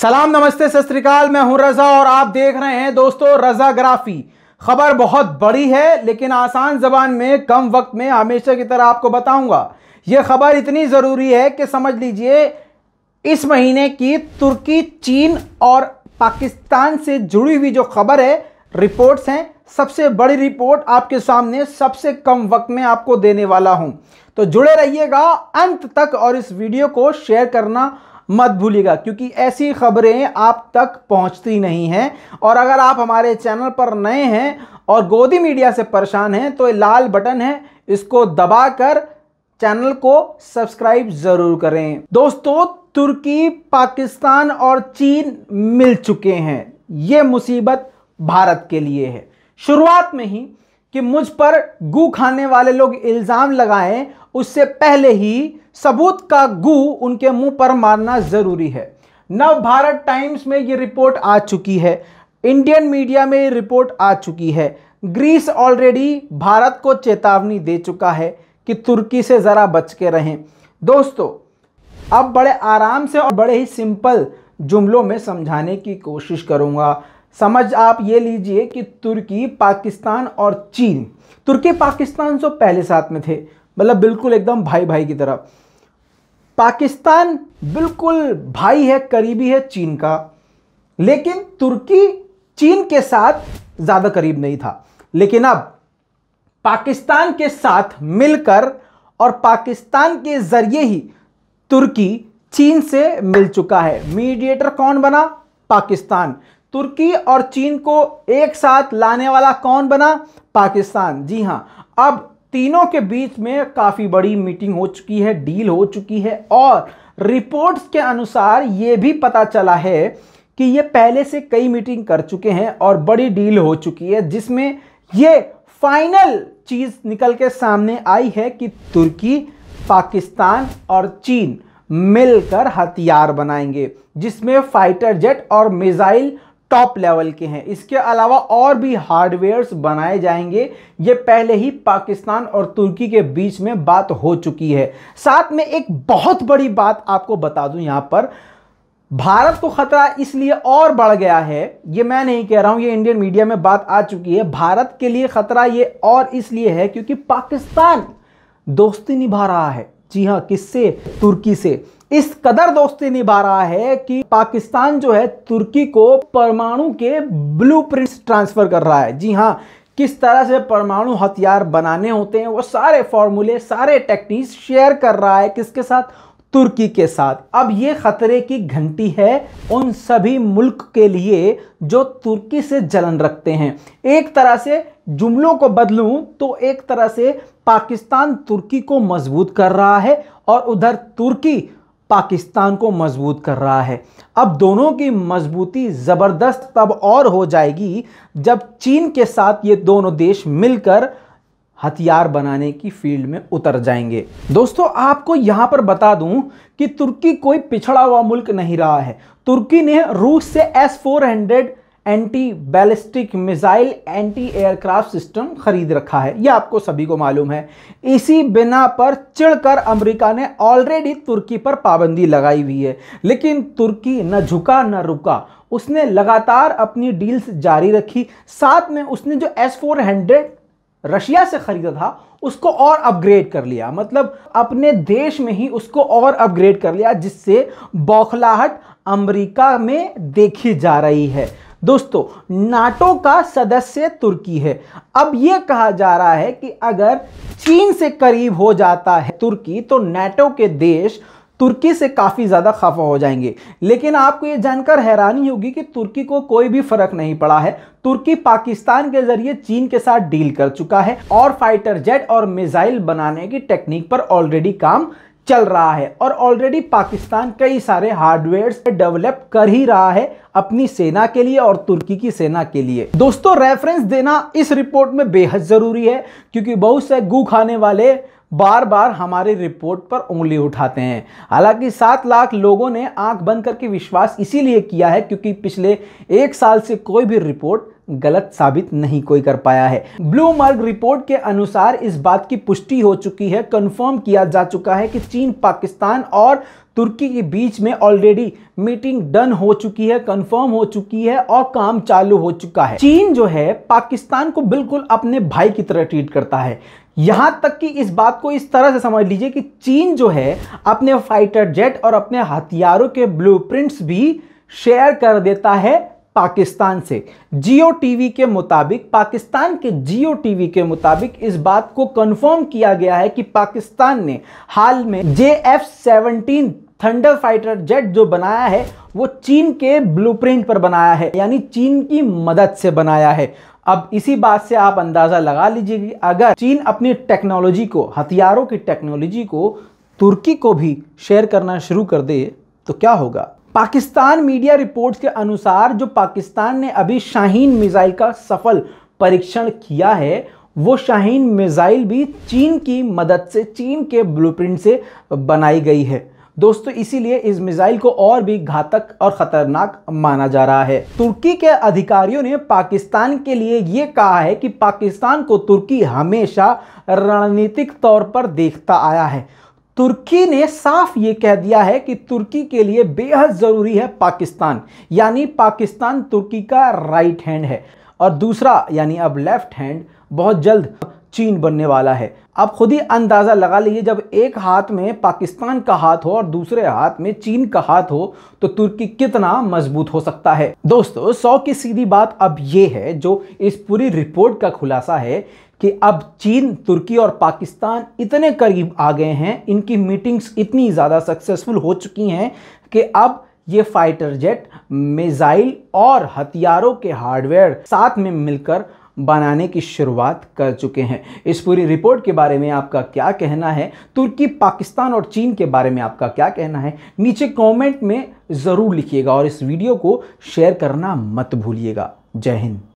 सलाम नमस्ते सत मैं हूं रजा और आप देख रहे हैं दोस्तों रजा ग्राफी खबर बहुत बड़ी है लेकिन आसान जबान में कम वक्त में हमेशा की तरह आपको बताऊंगा यह खबर इतनी ज़रूरी है कि समझ लीजिए इस महीने की तुर्की चीन और पाकिस्तान से जुड़ी हुई जो खबर है रिपोर्ट्स हैं सबसे बड़ी रिपोर्ट आपके सामने सबसे कम वक्त में आपको देने वाला हूं तो जुड़े रहिएगा अंत तक और इस वीडियो को शेयर करना मत भूलिएगा क्योंकि ऐसी खबरें आप तक पहुंचती नहीं हैं और अगर आप हमारे चैनल पर नए हैं और गोदी मीडिया से परेशान हैं तो ये लाल बटन है इसको दबाकर चैनल को सब्सक्राइब ज़रूर करें दोस्तों तुर्की पाकिस्तान और चीन मिल चुके हैं ये मुसीबत भारत के लिए है शुरुआत में ही कि मुझ पर गु खाने वाले लोग इल्ज़ाम लगाएं उससे पहले ही सबूत का गु उनके मुंह पर मारना जरूरी है नव भारत टाइम्स में ये रिपोर्ट आ चुकी है इंडियन मीडिया में ये रिपोर्ट आ चुकी है ग्रीस ऑलरेडी भारत को चेतावनी दे चुका है कि तुर्की से ज़रा बच के रहें दोस्तों अब बड़े आराम से और बड़े ही सिंपल जुमलों में समझाने की कोशिश करूँगा समझ आप ये लीजिए कि तुर्की पाकिस्तान और चीन तुर्की पाकिस्तान से तो पहले साथ में थे मतलब बिल्कुल एकदम भाई भाई की तरह पाकिस्तान बिल्कुल भाई है करीबी है चीन का लेकिन तुर्की चीन के साथ ज़्यादा करीब नहीं था लेकिन अब पाकिस्तान के साथ मिलकर और पाकिस्तान के ज़रिए ही तुर्की चीन से मिल चुका है मीडिएटर कौन बना पाकिस्तान तुर्की और चीन को एक साथ लाने वाला कौन बना पाकिस्तान जी हां अब तीनों के बीच में काफ़ी बड़ी मीटिंग हो चुकी है डील हो चुकी है और रिपोर्ट्स के अनुसार ये भी पता चला है कि ये पहले से कई मीटिंग कर चुके हैं और बड़ी डील हो चुकी है जिसमें ये फाइनल चीज़ निकल के सामने आई है कि तुर्की पाकिस्तान और चीन मिलकर हथियार बनाएंगे जिसमें फाइटर जेट और मिसाइल टॉप लेवल के हैं इसके अलावा और भी हार्डवेयर्स बनाए जाएंगे ये पहले ही पाकिस्तान और तुर्की के बीच में बात हो चुकी है साथ में एक बहुत बड़ी बात आपको बता दूं यहां पर भारत को खतरा इसलिए और बढ़ गया है ये मैं नहीं कह रहा हूं ये इंडियन मीडिया में बात आ चुकी है भारत के लिए खतरा ये और इसलिए है क्योंकि पाकिस्तान दोस्ती निभा रहा है जी हाँ किससे तुर्की से इस कदर दोस्ती निभा रहा है कि पाकिस्तान जो है तुर्की को परमाणु के ब्लूप्रिंट्स ट्रांसफर कर रहा है जी हाँ किस तरह से परमाणु हथियार बनाने होते हैं वो सारे फॉर्मूले सारे टेक्निक्स शेयर कर रहा है किसके साथ तुर्की के साथ अब ये खतरे की घंटी है उन सभी मुल्क के लिए जो तुर्की से जलन रखते हैं एक तरह से जुमलों को बदलूं तो एक तरह से पाकिस्तान तुर्की को मजबूत कर रहा है और उधर तुर्की पाकिस्तान को मजबूत कर रहा है अब दोनों की मजबूती ज़बरदस्त तब और हो जाएगी जब चीन के साथ ये दोनों देश मिलकर हथियार बनाने की फील्ड में उतर जाएंगे दोस्तों आपको यहां पर बता दूं कि तुर्की कोई पिछड़ा हुआ मुल्क नहीं रहा है तुर्की ने रूस से S four hundred anti ballistic missile anti aircraft system खरीद रखा है यह आपको सभी को मालूम है इसी बिना पर चिड़कर अमेरिका ने ऑलरेडी तुर्की पर पाबंदी लगाई हुई है लेकिन तुर्की न झुका न रुका उसने लगातार अपनी डील्स जारी रखी साथ में उसने जो एस फोर हंड्रेड रशिया से खरीदा था उसको और अपग्रेड कर लिया मतलब अपने देश में ही उसको और अपग्रेड कर लिया जिससे बौखलाहट अमेरिका में देखी जा रही है दोस्तों नाटो का सदस्य तुर्की है अब यह कहा जा रहा है कि अगर चीन से करीब हो जाता है तुर्की तो नाटो के देश तुर्की से काफ़ी ज़्यादा खफा हो जाएंगे लेकिन आपको ये जानकर हैरानी होगी कि तुर्की को कोई भी फ़र्क नहीं पड़ा है तुर्की पाकिस्तान के ज़रिए चीन के साथ डील कर चुका है और फाइटर जेट और मिज़ाइल बनाने की टेक्निक पर ऑलरेडी काम चल रहा है और ऑलरेडी पाकिस्तान कई सारे हार्डवेयर डेवलप कर ही रहा है अपनी सेना के लिए और तुर्की की सेना के लिए दोस्तों रेफरेंस देना इस रिपोर्ट में बेहद ज़रूरी है क्योंकि बहुत से गू खाने वाले बार बार हमारे रिपोर्ट पर उंगली उठाते हैं हालांकि सात लाख लोगों ने आंख बंद करके विश्वास इसीलिए किया है क्योंकि पिछले एक साल से कोई भी रिपोर्ट गलत साबित नहीं कोई कर पाया है ब्लूमर्ग रिपोर्ट के अनुसार इस बात की पुष्टि हो चुकी है कंफर्म किया जा चुका है कि चीन पाकिस्तान और तुर्की के बीच में ऑलरेडी मीटिंग डन हो चुकी है कंफर्म हो चुकी है और काम चालू हो चुका है चीन जो है पाकिस्तान को बिल्कुल अपने भाई की तरह ट्रीट करता है यहां तक कि इस बात को इस तरह से समझ लीजिए कि चीन जो है अपने फाइटर जेट और अपने हथियारों के ब्लूप्रिंट्स भी शेयर कर देता है पाकिस्तान से जियो टीवी के मुताबिक पाकिस्तान के जियो टीवी के मुताबिक इस बात को कंफर्म किया गया है कि पाकिस्तान ने हाल में J F seventeen Thunder fighter jet जो बनाया है वो चीन के ब्लूप्रिंट पर बनाया है यानी चीन की मदद से बनाया है अब इसी बात से आप अंदाज़ा लगा लीजिए कि अगर चीन अपनी टेक्नोलॉजी को हथियारों की टेक्नोलॉजी को तुर्की को भी शेयर करना शुरू कर दे तो क्या होगा पाकिस्तान मीडिया रिपोर्ट्स के अनुसार जो पाकिस्तान ने अभी शाहीन मिज़ाइल का सफल परीक्षण किया है वो शाहीन मिज़ाइल भी चीन की मदद से चीन के ब्लूप्रिंट से बनाई गई है दोस्तों इसीलिए इस मिसाइल को और भी घातक और खतरनाक माना जा रहा है तुर्की के अधिकारियों ने पाकिस्तान के लिए ये कहा है कि पाकिस्तान को तुर्की हमेशा रणनीतिक तौर पर देखता आया है तुर्की ने साफ ये कह दिया है कि तुर्की के लिए बेहद ज़रूरी है पाकिस्तान यानी पाकिस्तान तुर्की का राइट हैंड है और दूसरा यानी अब लेफ्ट हैंड बहुत जल्द चीन बनने वाला है आप खुद ही अंदाज़ा लगा लीजिए जब एक हाथ में पाकिस्तान का हाथ हो और दूसरे हाथ में चीन का हाथ हो तो तुर्की कितना मजबूत हो सकता है दोस्तों सौ की सीधी बात अब ये है जो इस पूरी रिपोर्ट का खुलासा है कि अब चीन तुर्की और पाकिस्तान इतने करीब आ गए हैं इनकी मीटिंग्स इतनी ज़्यादा सक्सेसफुल हो चुकी हैं कि अब ये फाइटर जेट मिसाइल और हथियारों के हार्डवेयर साथ में मिलकर बनाने की शुरुआत कर चुके हैं इस पूरी रिपोर्ट के बारे में आपका क्या कहना है तुर्की पाकिस्तान और चीन के बारे में आपका क्या कहना है नीचे कमेंट में ज़रूर लिखिएगा और इस वीडियो को शेयर करना मत भूलिएगा जय हिंद